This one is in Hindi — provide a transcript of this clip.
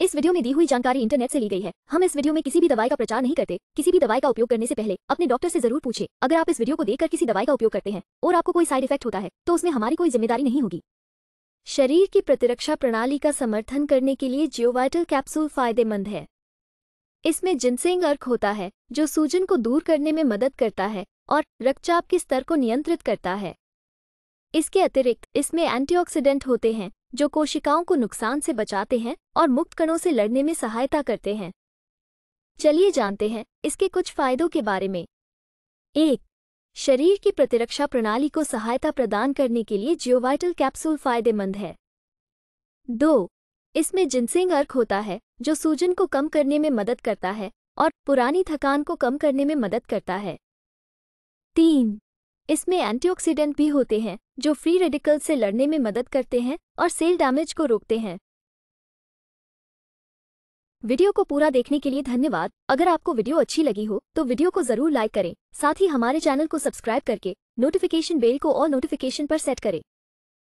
इस वीडियो में दी हुई जानकारी इंटरनेट से ली गई है हम इस वीडियो में किसी भी दवाई का प्रचार नहीं करते किसी भी दवाई का उपयोग करने से पहले अपने डॉक्टर से जरूर पूछे अगर आप इस वीडियो को देखकर किसी दवाई का उपयोग करते हैं और आपको कोई साइड इफेक्ट होता है तो उसमें हमारी कोई जिम्मेदारी नहीं होगी शरीर की प्रतिरक्षा प्रणाली का समर्थन करने के लिए जियोवाइटल कैप्सूल फायदेमंद है इसमें जिनसेंग अर्क होता है जो सूजन को दूर करने में मदद करता है और रक्तचाप के स्तर को नियंत्रित करता है इसके अतिरिक्त इसमें एंटीऑक्सीडेंट होते हैं जो कोशिकाओं को नुकसान से बचाते हैं और मुक्त कणों से लड़ने में सहायता करते हैं चलिए जानते हैं इसके कुछ फायदों के बारे में एक शरीर की प्रतिरक्षा प्रणाली को सहायता प्रदान करने के लिए जियोवाइटल कैप्सूल फायदेमंद है दो इसमें जिनसिंग अर्क होता है जो सूजन को कम करने में मदद करता है और पुरानी थकान को कम करने में मदद करता है तीन इसमें एंटीऑक्सीडेंट भी होते हैं जो फ्री रेडिकल से लड़ने में मदद करते हैं और सेल डैमेज को रोकते हैं वीडियो को पूरा देखने के लिए धन्यवाद अगर आपको वीडियो अच्छी लगी हो तो वीडियो को जरूर लाइक करें साथ ही हमारे चैनल को सब्सक्राइब करके नोटिफिकेशन बेल को और नोटिफिकेशन पर सेट करें